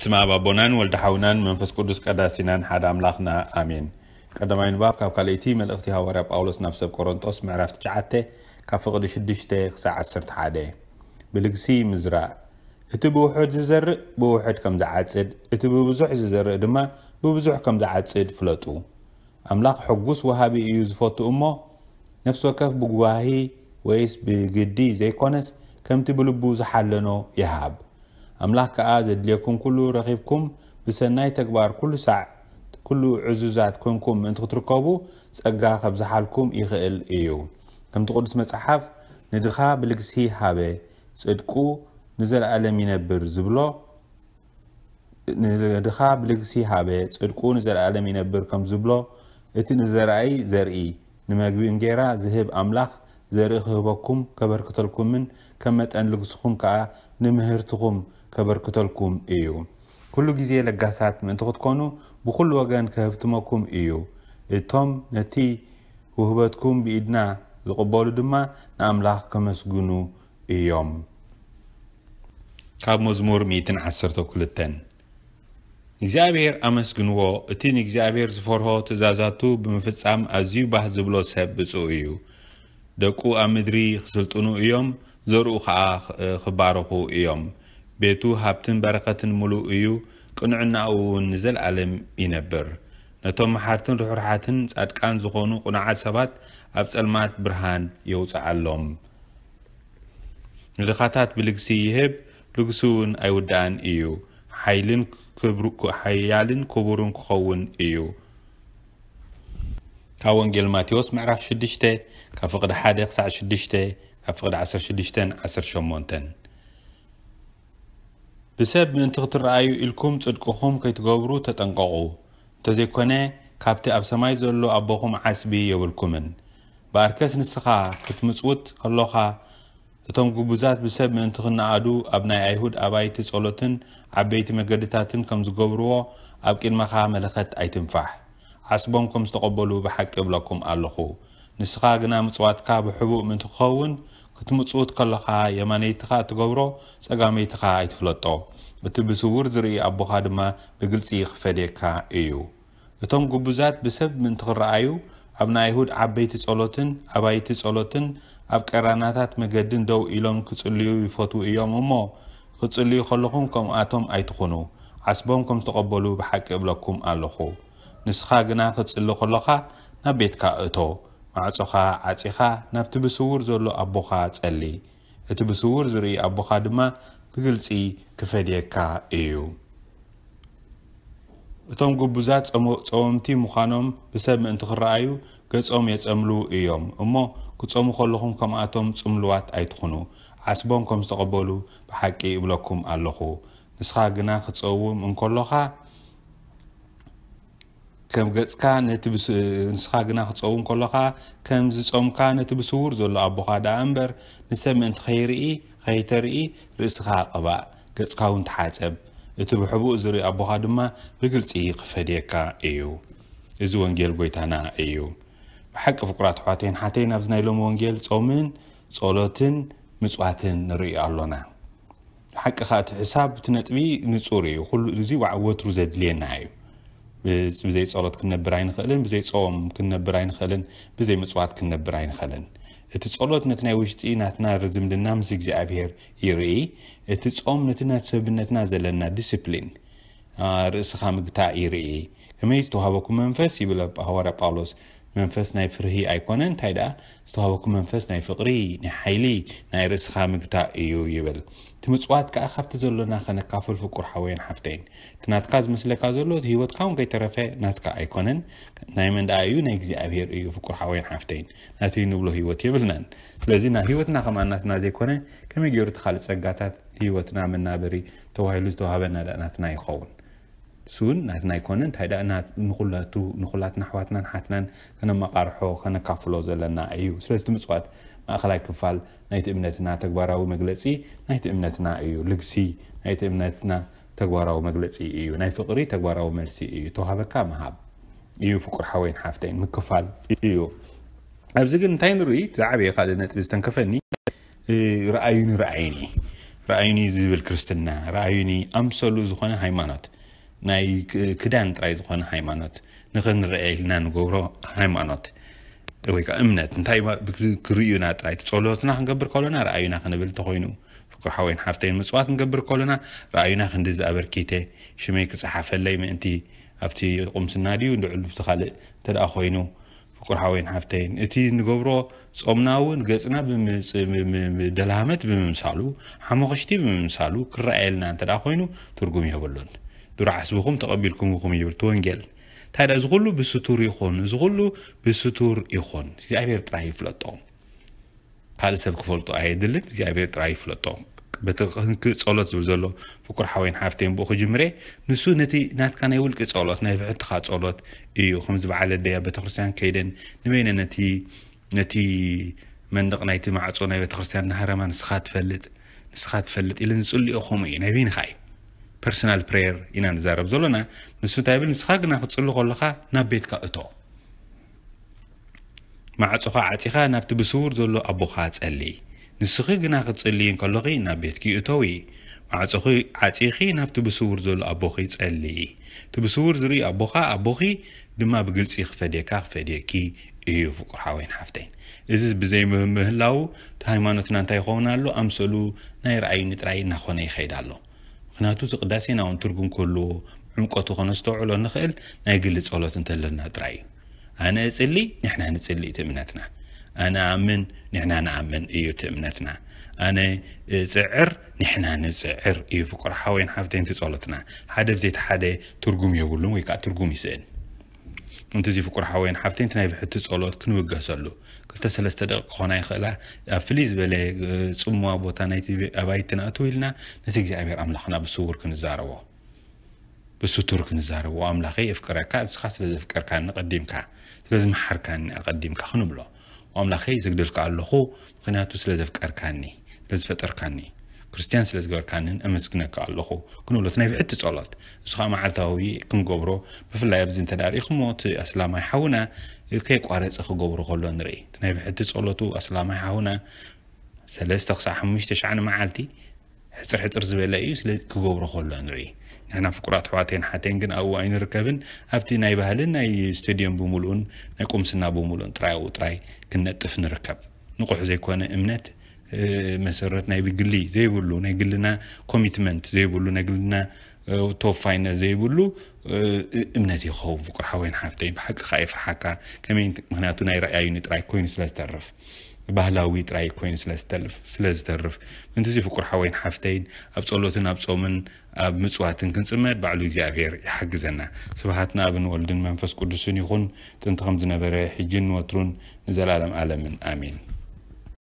بسم الله بابونان والدحونان من فس قدس قداسينان حدا ملاخنا آمين قد ما ينباب كاف قليتي من الاختها وراب أولوس نفس بكورنطوس معرفت جعته كاف قد شدشته خسا عصرت حاده بلقسي مزرع اتو بوحد بو بوحد كم دعات سيد اتبو ببزوح زر دما ببزوح كم دعات سيد فلطو أملاق حقوس وهابي يوزفوت أمو نفس وكاف بقواهي ويس بقدي زي كونس كم تبلو بوز حلنو يهاب أملاك آدد ليكم كل رقيبكم بسناي تكبار كل ساعة كل عزوزات كونكم من تتركبو سأقاق بزحالكم إغئل إيو كم تقول تقدس مسحف ندخا بلقسي هابي سأدكو نزل ألمي نبر زبلو ندخا بلقسي هابي سأدكو نزل ألمي نبر كم زبلو إتي نزرعي زرعي نمقبي انجيرا زهب أملاك زرعي خيبكم كبر كتلكم من كمت أن لقسخون كا نمهرتكم ከበርክተልኩም እዩ ኩሉ ግዜ ለጋሳት ምእንቲ ክትኮኑ ብኩሉ ወገን ክህብትመኩም እዩ እቶም ነቲ ውህበትኩም ብኢድና ዝቕበሉ ድማ ንኣምላኽ ከመስግኑ እዮም ካብ መዝሙር 112 እግዚኣብሔር ኣመስግንዎ እቲ ንእግዚኣብሔር ዝፈርሆ ትእዛዛቱ ብምፍጻም ኣዝዩ ባህ ዝብሎ ሰብ ብፁእ እዩ ደቁ ኣብ ምድሪ ክስልጥኑ እዮም ዘርኡ ከዓ ክባረኹ እዮም ቤቱ ሃብትን በረኸትን ምሉእ እዩ ቅኑዕናኡ እውን ንዘለኣለም ይነብር ነቶም መሓርትን ርሑርሓትን ጻድቃን ዝኾኑ ቁኑዓት ሰባት ኣብ ጸልማት ብርሃን የውፅዓሎም ንድኻታት ብልግሲ ይህብ ልግሲ እውን ኣይውዳእን እዩ ሓያልን ክቡርን ክኸውን እዩ ካብ ወንጌል ማቴዎስ ምዕራፍ 6 ካብ ፍቕዲ 1 ክሳዕ 6 ካብ ፍቕዲ 16 18 ብሰብ ምእንቲ ክትረኣዩ ኢልኩም ጽድቅኹም ከይትገብሩ ተጠንቀቑ እንተዘይኮነ ካብቲ ኣብ ሰማይ ዘሎ ኣቦኹም ዓስቢ የብልኩምን ብኣርከስ ንስኻ ክትምፅውት ከለኻ እቶም ግቡዛት ብሰብ ምእንቲ ክነኣዱ ኣብ ናይ ኣይሁድ ኣባይቲ ጸሎትን ዓበይቲ መገድታትን ከም ዝገብርዎ ኣብ ቅድመኻ መለኸት ኣይትንፋሕ ዓስቦም ከም ዝተቐበሉ ብሓቂ እብለኩም ኣለኹ ንስኻ ግና ምፅዋትካ ብሕቡእ ምንትክኸውን ክትምፅኡት ከለኻ የማነይትኻ እትገብሮ ፀጋመይትኻ ኣይትፍለጦ እቲ ብስውር ዝርኢ ኣቦኻ ድማ ብግልፂ ክፈደየካ እዩ እቶም ጉቡዛት ብሰብ ምእንቲ ክረኣዩ ኣብ ናይ ኣይሁድ ዓበይቲ ጸሎትን ኣባይቲ ጸሎትን ኣብ ቀራናታት መገድን ደው ኢሎም ክጽልዩ ይፈትው እዮም እሞ ክጽልዩ ከለኹም ከምኣቶም ኣይትኹኑ ዓስቦም ከም ዝተቐበሉ ብሓቂ እብለኩም ኣለኹ ንስኻ ግና ክትጽሊ ከለኻ ናብ ቤትካ እቶ ማዕጾኻ ዓፂኻ ናብቲ ብስውር ዘሎ ኣቦኻ ጸሊ እቲ ብስውር ዝርኢ ኣቦኻ ድማ ብግልፂ ክፈድየካ እዩ እቶም ግቡዛት ፀወምቲ ምዃኖም ብሰብ ምእንቲ ክረኣዩ ገጾም የፀምሉ እዮም እሞ ክፀሙ ከለኹም ከምኣቶም ፅምልዋት ኣይትኹኑ ዓስቦም ከም ዝተቐበሉ ብሓቂ እብለኩም ኣለኹ ንስኻ ግና ክትፀውም እንከለኻ كم قصك نت بس نسخاقنا خصوم كلها كم زصوم كان نت بسور زول أبو خادا أمبر نسمى أنت خيري خيتري رسخا قبع قصك وانت حاسب أنت بحبو زري أبو خادا ما بقلت إيه قفديك أيو إذا وانجيل بيتنا أيو بحق فقرات حاتين حاتين أبزنا لهم وانجيل صومن صلاتن مسواتن نري اللهنا حق خات حساب تنتبي نصوري وكل زي وعوت رزد لينا أيو بزي صلات كنا براين خلن بزي صوم كنا براين خلن بزي مصوات كنا براين خلن تتصلوت نتنا وشتي نتنا رزم دنا مزيك زي ابير يري تتصوم نتنا تسب نتنا زلنا ديسيبلين آه رسخة مقتا يري كما يتوها بكم منفس يبلا بحوارا باولوس መንፈስ ናይ ፍርሂ ኣይኮነን እንታይ ደኣ ዝተዋህበኩም መንፈስ ናይ ፍቕሪ ናይ ሓይሊ ናይ ርእስኻ ምግታእ እዩ ይብል እቲ ምፅዋት ከዓ ካብቲ ዘሎና ከነካፍል ፍቁር ሓወየን ሓፍተይን እቲ ናትካ ዝመስለካ ዘሎ እቲ ሂወትካ እውን ከይተረፈ ናትካ ኣይኮነን ናይ መንዳኣ እዩ ናይ እግዚኣብሔር እዩ ፍቁር ሓወየን ሓፍተይን ናቲ ንብሎ ሂወት ይብልናን ስለዚ ናብ ሂወትና ከማናትና ዘይኮነ ከመይ ገይሩ እቲ ካልእ ፀጋታት ሂወትና መናበሪ ተባሂሉ ዝተዋህበና ደእናትና ይኸውን ስውን ናትና ይኮነን እንታይ ደኣ ንኩላትና ኣሕዋትናን ሓትናን ከነመቃርሖ ከነካፍሎ ዘለና እዩ ስለዚ ምፅዋት ማእኸላይ ክፋል ናይቲ እምነትና ተግባራዊ መግለፂ ናይቲ እምነትና እዩ ልግሲ ናይቲ እምነትና ተግባራዊ መግለፂ እዩ ናይ ፍቅሪ ተግባራዊ መልሲ እዩ ተዋሃበካ ምሃብ እዩ ፍቁር ሓወይን ሓፍተይን ምክፋል እዩ ኣብዚ ግን እንታይ ንርኢ ዛዕበየ ካልእ ነጥቢ ዝተንከፈኒ ረኣዩኒ ረኣይኒ ረኣዩኒ ዝብል ክርስትና ረኣዩኒ ኣምሰሉ ዝኾነ ሃይማኖት ናይ ክዳን ጥራይ ዝኾነ ሃይማኖት ንኽንርአ ኢልና ንገብሮ ሃይማኖት ወይ ከዓ እምነት እንታይ ክርእዩና ጥራይ ፀሎትና ክንገብር ከሎና ረኣዩና ክንብል እንተኮይኑ ፍቅር ሓወይን ሓፍተይን ምፅዋት ክንገብር ከሎና ረኣዩና ክንዲዚ ኣበርኪተ ሽመይ ክፀሓፈለይ ምእንቲ ኣብቲ ቁምስና ድዩ ልዕሉ ብተካልእ እንተደኣ ኮይኑ ፍቁር ሓወይን ሓፍተይን እቲ ንገብሮ ፆምና እውን ገፅና ደላመት ብምምሳሉ ሓሞክሽቲ ብምምሳሉ ክረኣየልና እንተደ ኮይኑ ትርጉም ይህበሎን ጥራሕ ሕዝብኹም ተቐቢልኩም ኢኹም ይብል ወንጌል እንታይ እዚ ኩሉ ብስቱር ይኹን እዚ ኩሉ ብስቱር ይኹን እግዚኣብሔር ጥራሕ ይፍለጦ ካልእ ሰብ ክፈልጦ ኣየድልን እግዚኣብሔር ጥራሕ ይፍለጦ በቲ ክንክ ፀሎት ዝብል ዘሎ ፍቁር ሓወይን ሓፍተን ብኡ ክጅምረ ንሱ ነቲ ናትካ ናይ ውልቂ ፀሎት ናይ ብሕትኻ ፀሎት እዩ ከምዚ በዓለ ደያ ቤተክርስትያን ከይደን ንበይነ ነቲ ነቲ መንደቕ ናይቲ ማዕፆ ናይ ቤተክርስትያን ናሃረማ ንስኻ ትፈልጥ ንስኻ ትፈልጥ ኢለ ዝፅልኦ ከምኡ እዩ ናይ በይንኻ እዩ ፐርሰናል ፕሬየር ኢና ንዛረብ ዘለና ንሱ እንታይ ይብል ንስኻ ግና ክትፅሉ ከለኻ ናብ ቤትካ እቶ ማዕፆኻ ዓፂኻ ናብቲ ብስውር ዘሎ ኣቦኻ ፀሊ ንስኺ ግና ክትፅልይ እንከለኺ ናብ ቤትኪ እተዊ ማዕፆኺ ዓፂኺ ናብቲ ብስውር ዘሎ ኣቦኺ ፀሊ እቲ ብስውር ዝርኢ ኣቦኻ ኣቦኺ ድማ ብግልፂ ክፈድየካ ክፈድየኪ እዩ ፍቁር ሓወይን ሓፍተይን እዚ ብዘይምህላው እቲ ሃይማኖትና እንታይ ይኸውን ኣሎ ኣምሰሉ ናይ ረኣይኒ ጥራይ እናኾነ ይኸይድ ኣሎ ምክንያቱ እቲ ቅዳሴ ናውን ትርጉም ከልዎ ዕምቆቱ ክነስተውዕሎ ንኽእል ናይ ግሊ ጸሎት እንተለና ጥራይ እዩ ኣነ እፅሊ ንሕና ንፅሊ እቲ እምነትና ኣነ ኣምን ንሕና ንኣምን እዩ እቲ እምነትና ኣነ ፅዕር ንሕና ንፅዕር እዩ ፍቁር ሓወይን ሓፍተይንቲ ጸሎትና ሓደ ብዘይቲ ሓደ ትርጉም የብሉን ወይ ከዓ ትርጉም ይስእል እንተዘይ ፍቁር ሓወይን ሓፍተይንትናይ ብሕቲ ጸሎት ክንውገሰሉ ክልተ ሰለስተ ደቂ ክኾና ይኽእላ ኣብ ፍልይ ዝበለ ፅሙዋ ቦታ ናይቲ ኣባይቲ ንእትው ኢልና ነቲ እግዚኣብሔር ኣምላኽና ብስውር ክንዛረቦ ብስቱር ክንዛረቦ ኣምላኸይ የፍቅረካ እስኻ ስለ ዘፍቀርካኒ ቀዲምካ ስለ ዝመሓርካኒ ኣቐዲምካ ክንብሎ ኣምላኸይ ዘግደልካ ኣለኹ ምክንያቱ ስለ ዘፍቀርካኒ ስለ ዝፈጠርካኒ ክርስትያን ስለ ዝገበርካንን ኣመስግነካ ኣለኹ ክንብሎት ናይ ብዕቲ ፀሎት ንሱ ከዓ መዓልታዊ ክንገብሮ ብፍላይ ኣብዚ እንተዳሪኢኹሞ እቲ ኣስላማይ ሓውና ከይቋረፂ ክገብሩ ከሎ ንርኢ እቲ ናይ ብሕቲ ፀሎቱ ኣስላማይ ሓውና ሰለስተ ክሳብ ሓሙሽተ ሸዓነ መዓልቲ ሕፅር ሕፅር ዝበለ እዩ ስለ ክገብሮ ከሎ ንርኢ ንሕና ፍቁራት ኣሕዋተይን ሓተይን ግን ኣብኡ ኣይንርከብን ኣብቲ ናይ ባህልን ናይ ስተድዮም ብምሉኡን ናይ ቁምስና ብምሉኡን ጥራይ ኣብኡ ጥራይ ክንነጥፍ ንርከብ ንቑሕ ዘይኮነ እምነት مسرت نه بگلی زی بولو نه گل نه کمیتمنت زی بولو نه گل نه تو فاین زی بولو امنتی خوف و حاوین حفته خائف حقا کمی من اتو نه رأی اینی ترای کوین سلاز ترف بهلاوی ترای کوین سلاز ترف سلاز ترف من تزي فکر حاوین حفته این ابتسالوتن ابتسامن اب متصوعتن کن سمت بعلو زیر حق زنا سبحات ابن ولدن منفس کردسونی خون تن تخم زنا برای حجن و ترون نزل عالم عالمین آمین